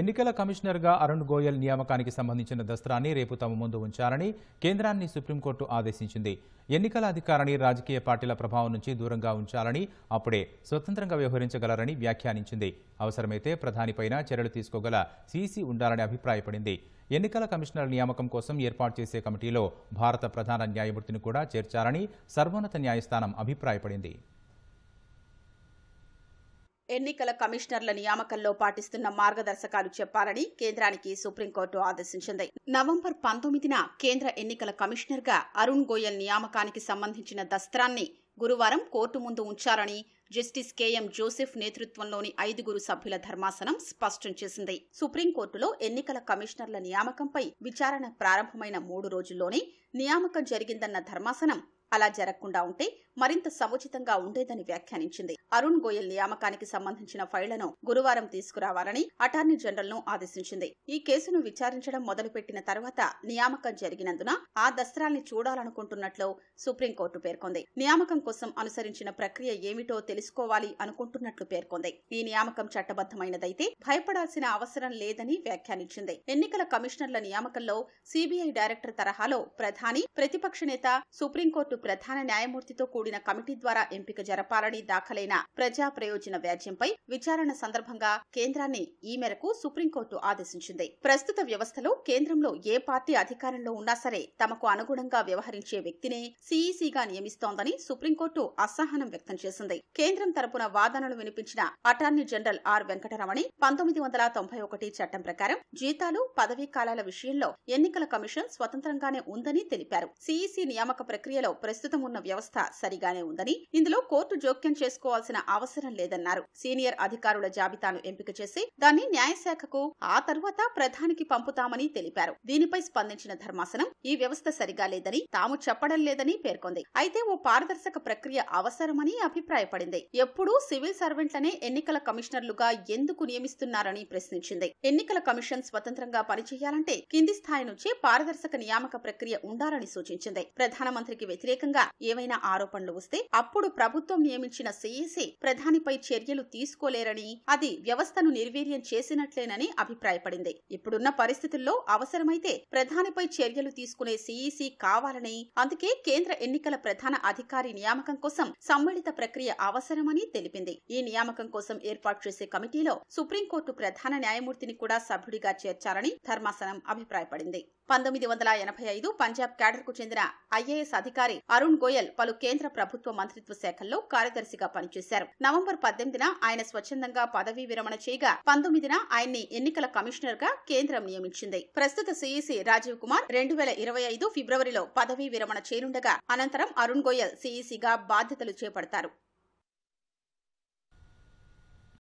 ఎన్నికల కమిషనర్గా అరుణ్ గోయల్ నియామకానికి సంబంధించిన దస్త్రాన్ని రేపు తమ ముందు ఉంచాలని కేంద్రాన్ని సుప్రీంకోర్టు ఆదేశించింది ఎన్నికల అధికారిని రాజకీయ పార్టీల ప్రభావం నుంచి దూరంగా ఉంచాలని అప్పుడే స్వతంత్రంగా వ్యవహరించగలరని వ్యాఖ్యానించింది అవసరమైతే ప్రధానిపైన చర్యలు తీసుకోగల సీసీ ఉండాలని అభిప్రాయపడింది ఎన్నికల కమిషనర్ నియామకం కోసం ఏర్పాటు చేసే కమిటీలో భారత ప్రధాన న్యాయమూర్తిని కూడా చేర్చాలని సర్వోన్నత న్యాయస్థానం అభిప్రాయపడింది ఎన్నికల కమిషనర్ల నియామకంలో పాటిస్తున్న మార్గదర్శకాలు చెప్పాలని కేంద్రానికి సుప్రీంకోర్టు ఆదేశించింది నవంబర్ పంతొమ్మిదిన కేంద్ర ఎన్నికల కమిషనర్గా అరుణ్ గోయల్ నియామకానికి సంబంధించిన దస్త్రాన్ని గురువారం కోర్టు ముందు ఉంచారని జస్టిస్ కెఎం జోసెఫ్ నేతృత్వంలోని ఐదుగురు సభ్యుల ధర్మాసనం స్పష్టం చేసింది సుప్రీంకోర్టులో ఎన్నికల కమిషనర్ల నియామకంపై విచారణ ప్రారంభమైన మూడు రోజుల్లోనే నియామకం జరిగిందన్న ధర్మాసనం అలా జరగకుండా ఉంటే మరింత సముచితంగా ఉండేదని వ్యాఖ్యానించింది అరుణ్ గోయల్ నియామకానికి సంబంధించిన ఫైళ్లను గురువారం తీసుకురావాలని అటార్నీ జనరల్ ను ఆదేశించింది ఈ కేసును విచారించడం మొదలుపెట్టిన తర్వాత నియామకం జరిగినందున ఆ దసరాల్ని చూడాలనుకుంటున్నట్లు సుప్రీంకోర్టు పేర్కొంది నియామకం కోసం అనుసరించిన ప్రక్రియ ఏమిటో తెలుసుకోవాలి అనుకుంటున్నట్లు పేర్కొంది ఈ నియామకం చట్టబద్దమైనదైతే భయపడాల్సిన అవసరం లేదని వ్యాఖ్యానించింది ఎన్నికల కమిషనర్ల నియామకంలో సీబీఐ డైరెక్టర్ తరహాలో ప్రధాని ప్రతిపక్ష నేత సుప్రీంకోర్టు ప్రధాన న్యాయమూర్తితో కూడిన కమిటీ ద్వారా ఎంపిక జరపాలని దాఖలైన ప్రజా ప్రయోజన వ్యాజ్యంపై విచారణ సందర్భంగా కేంద్రాన్ని ఈ మేరకు సుప్రీంకోర్టు ఆదేశించింది ప్రస్తుత వ్యవస్థలో కేంద్రంలో ఏ పార్టీ అధికారంలో ఉన్నా సరే తమకు అనుగుణంగా వ్యవహరించే వ్యక్తినే సీఈసీగా నియమిస్తోందని సుప్రీంకోర్టు అసహనం వ్యక్తం చేసింది కేంద్రం తరపున వాదనలు వినిపించిన అటార్నీ జనరల్ ఆర్ వెంకటరమణి పంతొమ్మిది వందల తొంభై ఒకటి చట్టం ప్రకారం జీతాలు పదవీ కాలాల విషయంలో ఎన్నికల కమిషన్ స్వతంత్రంగానే ఉందని తెలిపారు సీఈసీ నియామక ప్రక్రియలో ప్రస్తుతం ఉన్న వ్యవస్థ సరిగానే ఉందని ఇందులో కోర్టు జోక్యం చేసుకోవాల్సిన అవసరం లేదన్నారు సీనియర్ అధికారుల జాబితాను ఎంపిక చేసి దాన్ని న్యాయశాఖకు ఆ తర్వాత ప్రధానికి పంపుతామని తెలిపారు దీనిపై స్పందించిన ధర్మాసనం ఈ వ్యవస్థ సరిగా లేదని తాము చెప్పడం లేదని పేర్కొంది అయితే ఓ పారదర్శక ప్రక్రియ అవసరమని అభిప్రాయపడింది ఎప్పుడూ సివిల్ సర్వెంట్లనే ఎన్నికల కమిషనర్లుగా ఎందుకు నియమిస్తున్నారని ప్రశ్నించింది ఎన్నికల కమిషన్ స్వతంత్రంగా పనిచేయాలంటే కింది స్థాయి నుంచి పారదర్శక నియామక ప్రక్రియ ఉండాలని సూచించింది ప్రధానమంత్రికి వ్యతిరేక వ్యతిరేకంగా ఏవైనా ఆరోపణలు వస్తే అప్పుడు ప్రభుత్వం నియమించిన సిఈసి ప్రధానిపై చర్యలు తీసుకోలేరని అది వ్యవస్థను నిర్వీర్యం చేసినట్లేనని అభిప్రాయపడింది ఇప్పుడున్న పరిస్థితుల్లో అవసరమైతే ప్రధానిపై చర్యలు తీసుకునే సిఈసి కావాలని అందుకే కేంద్ర ఎన్నికల ప్రధాన అధికారి నియామకం కోసం సమ్మిళిత ప్రక్రియ అవసరమని తెలిపింది ఈ నియామకం కోసం ఏర్పాటు చేసే కమిటీలో సుప్రీంకోర్టు ప్రధాన న్యాయమూర్తిని కూడా సభ్యుడిగా చేర్చాలని ధర్మాసనం అభిప్రాయపడింది పంతొమ్మిది వందల ఎనభై ఐదు పంజాబ్ కు చెందిన ఐఏఎస్ అధికారి అరుణ్ గోయల్ పలు కేంద్ర ప్రభుత్వ మంత్రిత్వ శాఖల్లో కార్యదర్శిగా పనిచేశారు నవంబర్ పద్దెనిమిదిన ఆయన స్వచ్ఛందంగా పదవీ విరమణ చేయగా పంతొమ్మిదిన ఆయన్ని ఎన్నికల కమిషనర్ గా కేంద్రం నియమించింది ప్రస్తుత సీఈసీ రాజీవ్ కుమార్ రెండు వేల ఇరవై ఐదు ఫిబ్రవరిలో పదవీ విరమణ చేయనుండగా అనంతరం అరుణ్ గోయల్ సీఈసీగా బాధ్యతలు చేపడతారు